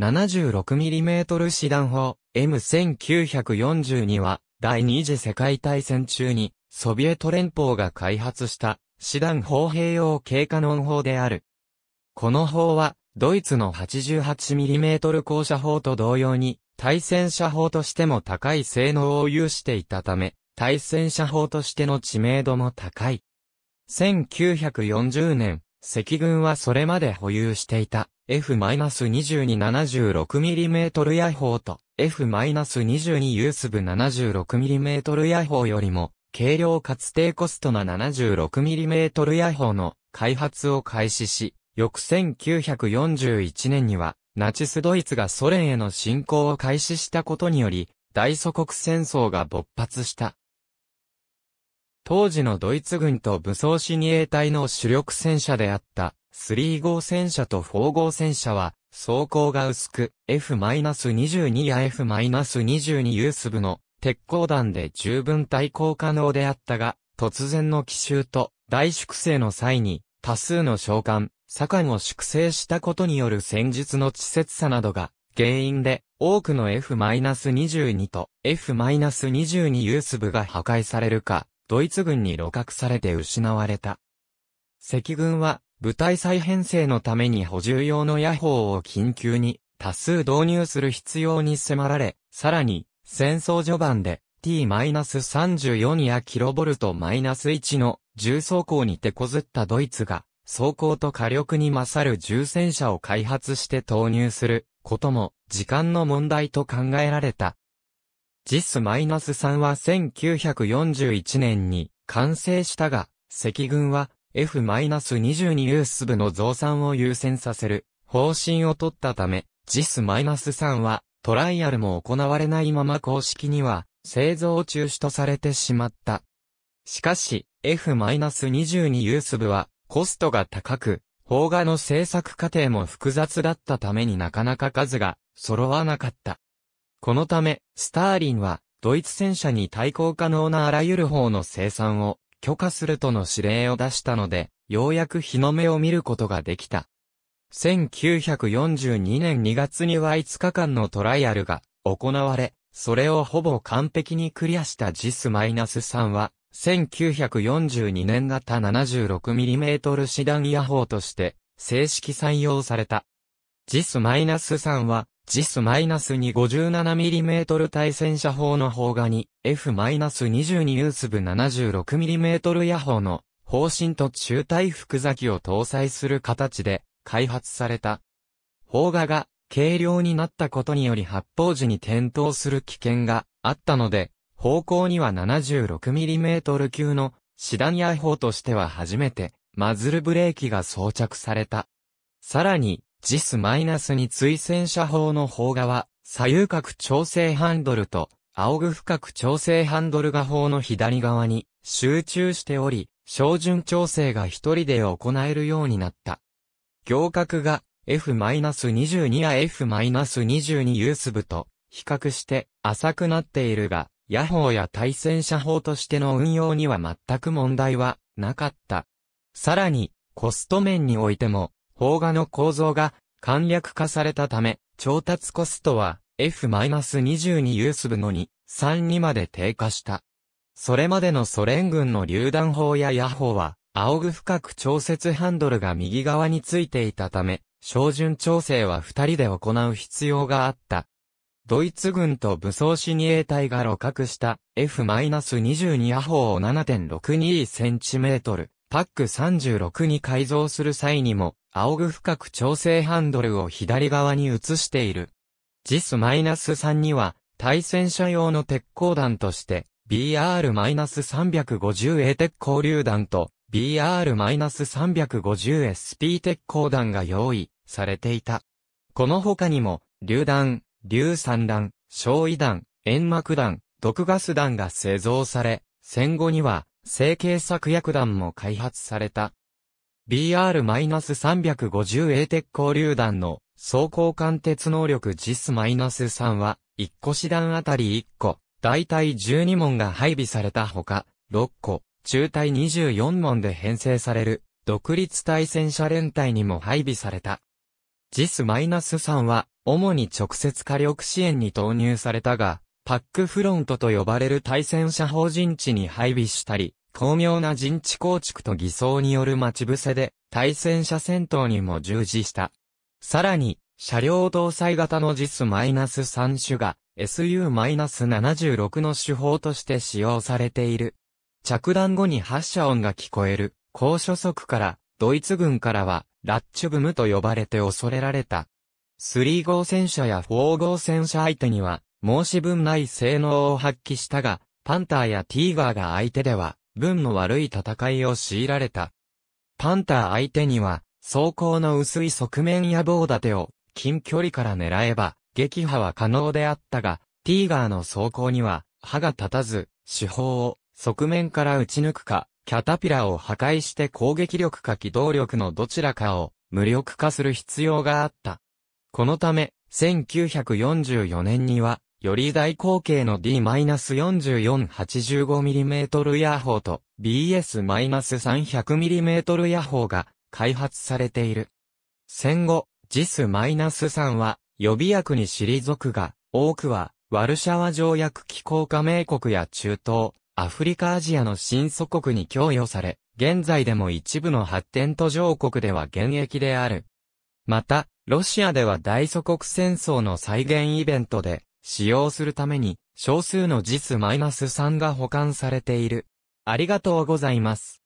76mm 師団砲 M1942 は第二次世界大戦中にソビエト連邦が開発した師団砲兵用軽カノン砲である。この砲はドイツの 88mm 高射砲と同様に対戦車砲としても高い性能を有していたため対戦車砲としての知名度も高い。1940年、赤軍はそれまで保有していた F-2276mm 野砲ーと F-22 ユースブ 76mm 野砲ーよりも軽量かつ低コストな 76mm 野砲ーの開発を開始し、翌1941年にはナチスドイツがソ連への侵攻を開始したことにより、大祖国戦争が勃発した。当時のドイツ軍と武装に衛隊の主力戦車であった3号戦車と4号戦車は、走行が薄く、F-22 や f 2 2ース部の鉄鋼弾で十分対抗可能であったが、突然の奇襲と大粛清の際に、多数の召喚、左官を粛清したことによる戦術の稚拙さなどが原因で、多くの F-22 と F-22 ユース部が破壊されるか、ドイツ軍に露獲されて失われた。赤軍は、部隊再編成のために補充用の野砲を緊急に多数導入する必要に迫られ、さらに、戦争序盤で T-34 やキロボルト1の重装甲に手こずったドイツが、装甲と火力に勝る重戦車を開発して投入することも時間の問題と考えられた。JIS-3 は1941年に完成したが、赤軍は F-22 ス部の増産を優先させる方針を取ったため、JIS-3 はトライアルも行われないまま公式には製造中止とされてしまった。しかし F-22 ユース部はコストが高く、邦画の制作過程も複雑だったためになかなか数が揃わなかった。このため、スターリンはドイツ戦車に対抗可能なあらゆる方の生産を許可するとの指令を出したので、ようやく日の目を見ることができた。1942年2月には5日間のトライアルが行われ、それをほぼ完璧にクリアした JIS-3 は、1942年型 76mm 師団野砲として正式採用された。JIS-3 はジス2 5 7 m m 対戦車砲の砲画に F-22 ユース部 76mm 野砲の方針と中体複座機を搭載する形で開発された。砲画が軽量になったことにより発砲時に転倒する危険があったので、方向には 76mm 級の師団野砲としては初めてマズルブレーキが装着された。さらに、イナスに追戦車砲の砲側、左右角調整ハンドルと、仰ぐ深く調整ハンドル画砲の左側に集中しており、照準調整が一人で行えるようになった。行角が F-22 や F-22 ユース部と比較して浅くなっているが、野砲や対戦車砲としての運用には全く問題はなかった。さらに、コスト面においても、砲画の構造が簡略化されたため、調達コストは F-22 ユース部の2、3にまで低下した。それまでのソ連軍の榴弾砲や野砲は、仰ぐ深く調節ハンドルが右側についていたため、照準調整は二人で行う必要があった。ドイツ軍と武装死に衛隊が露覚した F-22 野砲を 7.62cm、パック36に改造する際にも仰ぐ深く調整ハンドルを左側に移している。JIS-3 には、対戦車用の鉄鋼弾として、BR-350A 鉄鋼榴弾と BR-350SP 鉄鋼弾が用意されていた。この他にも、榴弾、硫酸弾、焼夷弾、煙幕弾、毒ガス弾が製造され、戦後には、成形作薬弾も開発された。BR-350A 鉄鋼榴弾の走行間鉄能力 JIS-3 は、1個師団あたり1個、大体12門が配備されたほか、6個、中隊24門で編成される、独立対戦車連隊にも配備された。JIS-3 は、主に直接火力支援に投入されたが、パックフロントと呼ばれる対戦車法人地に配備したり、巧妙な陣地構築と偽装による待ち伏せで、対戦車戦闘にも従事した。さらに、車両搭載型の JIS-3 種が SU-76 の手法として使用されている。着弾後に発射音が聞こえる、高初速から、ドイツ軍からは、ラッチュブムと呼ばれて恐れられた。3号戦車や4号戦車相手には、申し分ない性能を発揮したが、パンターやティーガーが相手では、分の悪い戦いを強いられた。パンター相手には、装甲の薄い側面や棒立てを近距離から狙えば、撃破は可能であったが、ティーガーの装甲には、歯が立たず、手法を側面から撃ち抜くか、キャタピラを破壊して攻撃力か機動力のどちらかを無力化する必要があった。このため、1944年には、より大口径の D-4485mm ヤホーと BS-300mm ヤホーが開発されている。戦後、JIS-3 は予備役に退くが、多くはワルシャワ条約機構加盟国や中東、アフリカアジアの新祖国に供与され、現在でも一部の発展途上国では現役である。また、ロシアでは大祖国戦争の再現イベントで、使用するために、少数の実マイナス3が保管されている。ありがとうございます。